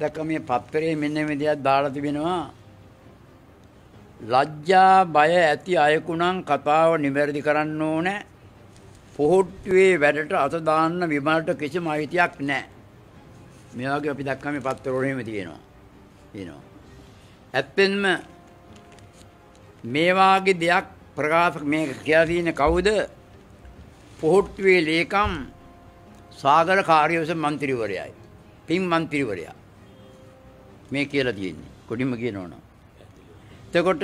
දැක්ක මේ පත්තරේ මෙන්න මේ දෙයක් දාලා තිබෙනවා ලජ්ජා බය ඇති අයකුණං කතාව නිවැරදි කරන්න ඕන පොහොට්ටුවේ වැඩට අත දාන්න විමලට කිසිම අයිතියක් නැහැ. මේ වගේ අපි දැක්කම මේ පත්තරවල එහෙම තියෙනවා. තියෙනවා. ඇත්තෙන්ම මේ වාගේ දෙයක් ප්‍රකාශ මේ කියලා තියෙන කවුද? පොහොට්ටුවේ ලේකම් සාගර කාර්යවේශ මන්ත්‍රීවරයයි. පින් මන්ත්‍රීවරයා. මේ කියලා තියෙන්නේ. කොඩිම කියනවනම්. එතකොට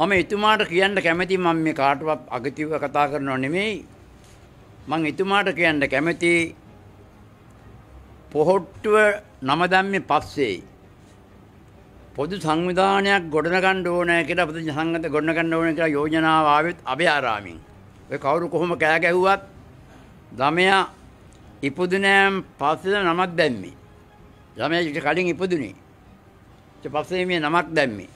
මම එතුමාට කියන්න කැමති මම මේ කාටවත් අගතිව කතා කරනව නෙමෙයි. මම එතුමාට කියන්න කැමති පොහොට්ටුව නම දැම්මේ පස්සේ පොදු සංවිධානයක් ගොඩනගන්න ඕනෑ කියලා පොදු සංගත ගොඩනගන්න ඕනේ කියලා යෝජනාව ආවෙත් අභයාරාමෙන්. ඔය කවුරු කොහොම කෑ ගැහුවත් ළමයා ඉපදුනෑම් පස්සේ නමක් දැම්මේ. ළමයට කලින් ඉපදුනේ. ඊට පස්සේ මේ නමක් දැම්මේ.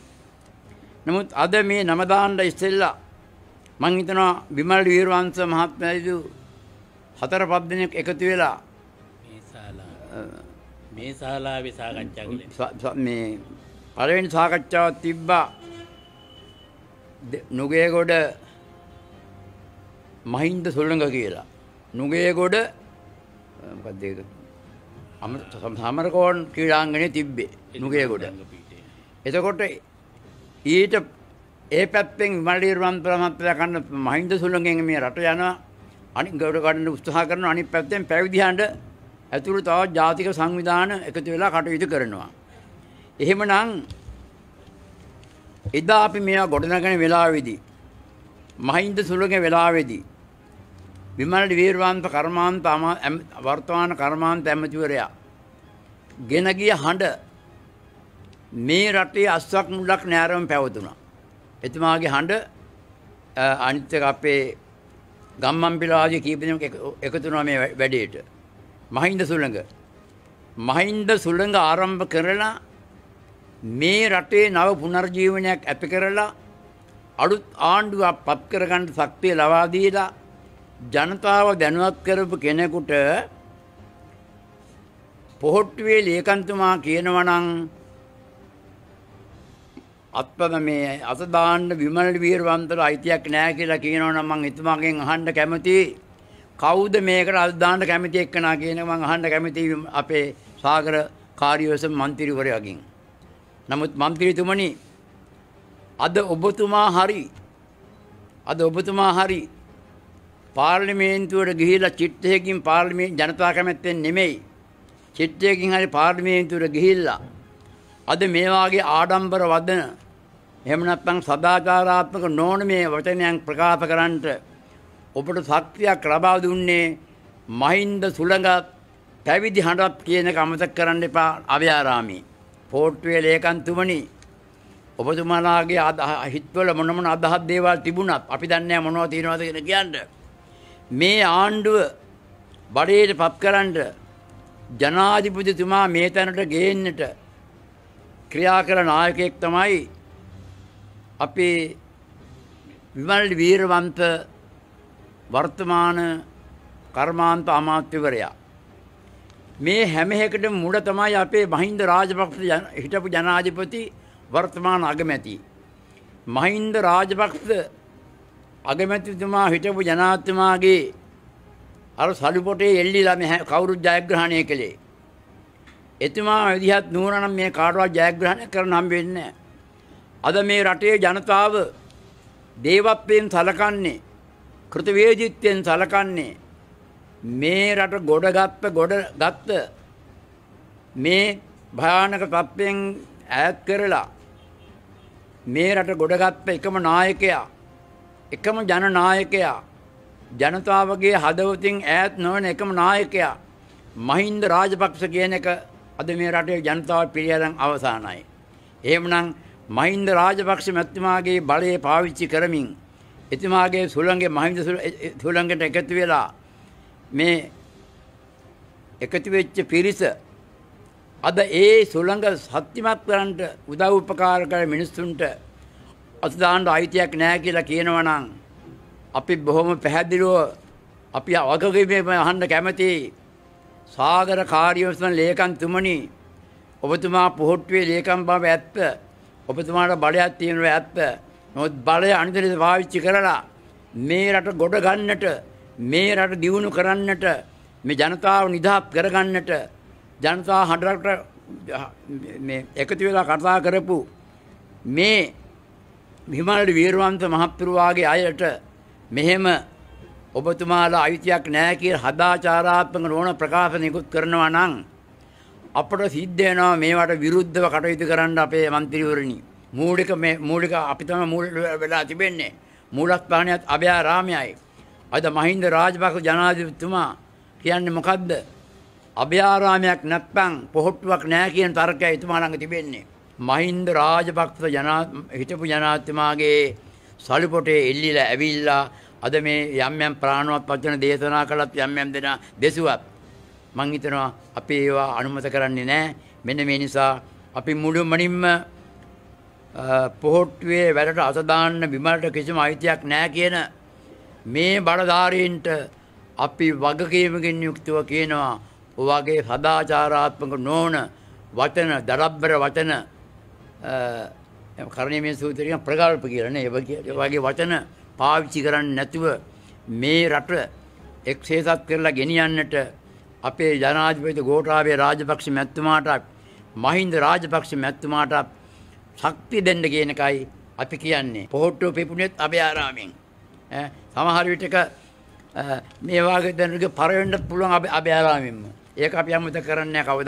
නමුත් අද මේ නම දාන්න ඉස්සෙල්ලා මං හිතනවා විමල් වීරවංශ මහත්මයාදු හතර පහ දිනක් එකතු වෙලා මේ ශාලා මේ ශාලාවේ සාකච්ඡා කළේ මේ පළවෙනි සාකච්ඡාවක් තිබ්බා නුගේගොඩ මහින්ද සොළඟ කියලා. නුගේගොඩ මොකක්ද ඒක? සමරකෝන් ක්‍රීඩාංගණය තිබ්බේ නුගේගොඩ. එතකොට ඊට ඒ පැත්තෙන් මඩිරවන් ප්‍රමත්වය කන්න මහින්ද සුළඟෙන් මේ රට යනවා අනි ගෞඩ කඩන්න උත්සාහ කරන අනි පැත්තෙන් පැවිදිහන්ට ඇතුළු තවත් ජාතික සංවිධාන එකතු වෙලා කටයුතු කරනවා. එහෙමනම් එදා අපි මෙයා ගොඩනගෙන වෙලාවේදී මහින්ද සුළඟ වෙලාවේදී විමල් වීරවන්ත කර්මාන්ත වර්තමාන කර්මාන්ත ඇමතිවරයා ගෙන ගිය හඬ මේ රටේ අස්සක් මුඩක් නෑරම පැවතුණා. එතුමාගේ හඬ අනිත් එක අපේ ගම්මන් පිලාගේ කීප දෙනෙක් එකතු වුණා මේ වැඩේට. මහින්ද සුළඟ මහින්ද සුළඟ ආරම්භ කරලා මේ රටේ නව පුනර්ජීවනයක් ඇති කරලා අලුත් ආණ්ඩුවක් පත් කරගන්න ශක්තිය ලබා දීලා ජනතාව දැනුවත් කරපු කෙනෙකුට පොහොට්ටුවේ ලේකන්තුමා කියනවනම් අත්පද මේ අසදාන්න විමල් වීරවන්තට අයිතියක් නෑ කියලා කියනවනම් මං එතුමාගෙන් අහන්න කැමති කවුද මේකට අදාන්න කැමති එක්කනා කියන මං අහන්න කැමති අපේ සාගර කාර්යවසම් මන්ත්‍රීවරයාගෙන්. නමුත් මන්ත්‍රීතුමනි අද ඔබතුමා හරි අද ඔබතුමා හරි පාර්ලිමේන්තුවට ගිහිලා චිත්තයකින් පාර්ලිමේ ජනතා කැමැත්තෙන් නෙමෙයි චිත්තයකින් හරි පාර්ලිමේන්තුවට ගිහිල්ලා අද මේ වාගේ ආඩම්බර වදන එහෙම නැත්නම් සදාචාරාත්මක නොවන මේ වචනයන් ප්‍රකාශ කරන්නට ඔබට ශක්තියක් ලබා දුන්නේ මහින්ද සුළඟ පැවිදි හඬක් කියන කමතක් කරන්න එපා අව්‍යාරාමී පෝට්ටුවේ ලේකන්තුමනි ඔබතුමාලාගේ අද හිත්වල මොන මොන අදහස් දේවල් තිබුණත් අපි දන්නේ මොනවද තියනවද කියන කියන්න මේ ආණ්ඩුව බඩේට පත් කරන්න ජනාධිපතිතුමා මේ තැනට ගේන්නට ක්‍රියා කළ නායකයෙක් තමයි අපේ විමල් වීරවන්ත වර්තමාන කර්මාන්ත අමාත්‍යවරයා මේ හැම එකටම මුල තමයි අපේ මහින්ද රාජපක්ෂ හිටපු ජනාධිපති වර්තමාන අගමැති මහින්ද රාජපක්ෂ අගමැතිතුමා හිටපු ජනාධිපතිතුමාගේ අර සලුපොටේ එල්ලිලා මේ කවුරුත් ජයග්‍රහණය කළේ. එතුමා විදිහත් නුවණ මේ කාටවත් ජයග්‍රහණය කරන්න හම්බ වෙන්නේ අද මේ රටේ ජනතාව දේවත්වයෙන් සලකන්නේ කෘතවේදීත්වයෙන් සලකන්නේ මේ රට ගොඩගත්ත ගොඩගත්ත මේ භයානක තත්ත්වයෙන් ඈත් කරලා මේ රට ගොඩගත්ත එකම නායකයා එකම ජනනායකයා ජනතාවගේ හදවතින් ඈත් නොවන එකම නායකයා මහින්ද රාජපක්ෂ කියන එක අද මේ රටේ ජනතාව පිළියරන් අවසానයි. එහෙමනම් මහින්ද රාජපක්ෂ මැතිතුමාගේ බලය පාවිච්චි කරමින් එතුමාගේ සුළඟේ මහින්ද සුළඟට එකතු වෙලා මේ එකතු වෙච්ච පිරිස අද ඒ සුළඟ සත්‍යමත් කරන්නට උදව් උපකාර කර මිනිස්සුන්ට අත දාන්න අයිතියක් නැහැ කියලා කියනවා නම් අපි බොහොම පැහැදිලිව අපි අවකගීමේ අහන්න කැමති සාගර කාර්යවසන ලේකම් තුමනි ඔබතුමා පොහොට්ටුවේ ලේකම් බව ඇත්ත ඔබතුමාට බලයක් තියෙනවා ඇත්ත නොත් බලය අනිතරේ පාවිච්චි කරලා මේ රට ගොඩ ගන්නට මේ රට දියුණු කරන්නට මේ ජනතාව නිදහස් කරගන්නට ජනතා හඬරට මේ එකතු වෙලා කතා කරපු මේ විමල්ඩ වීරවන්ත මහත්තුරුවාගේ අයට මෙහෙම ඔබතුමාලා අයිතියක් නෑ කියලා හදාචාරාත්මක නොවන ප්‍රකාශ නිකුත් කරනවා නම් අපට සිද්ධ වෙනවා මේවට විරුද්ධව කටයුතු කරන්න අපේ മന്ത്രിවරණි මූලික මේ මූලික අපි තමයි මූල වෙලා තිබෙන්නේ මූලස්ථානයත් අභයාරාමයයි අද මහින්ද රාජපක්ෂ ජනාධිපතිතුමා කියන්නේ මොකද්ද අභයාරාමයක් නැත්නම් පොහොට්ටුවක් නෑ කියන තර්කය එතුමා ළඟ තිබෙන්නේ මහින්ද රාජපක්ෂ ජනා හිටපු ජනාධිපතිමාගේ සලිපොටේ එල්ලිලා ඇවිල්ලා අද මේ යම් යම් ප්‍රාණවත් වචන දේශනා කළත් යම් යම් දෙනා දෙසුවත් මං හිතනවා අපි ඒවා අනුමත කරන්නේ නැහැ මෙන්න මේ නිසා අපි මුළුමනින්ම පොහොට්ටුවේ වැඩට අසදාන්න විමලට කිසිම අයිතියක් නැහැ කියන මේ බලධාරීන්ට අපි වගකීමකින් යුක්තව කියනවා ඔවගේ සදාචාරාත්මක නොවන වචන දරබ්බර වචන කරණීය සූත්‍රයෙන් ප්‍රගල්ප කියලානේ ඒ වගේ වචන පාවිච්චි කරන්නේ නැතුව මේ රට එක්සේසත් කරලා ගෙනියන්නට අපේ ජනාධිපති ගෝඨාභය රාජපක්ෂ මැතිතුමාට මහින්ද රාජපක්ෂ මැතිතුමාට ශක්තිය දෙන්න කියන එකයි අපි කියන්නේ. පොහොට්ටුව පිපුණෙත් අපේ ආරාමෙන්. සමහර විටක මේ වගේ දෙනුගේ පරවෙන්න පුළුවන් අපේ ආරාමෙන්ම. ඒක අපි අමතක කරන්නේ නැහැ කවදා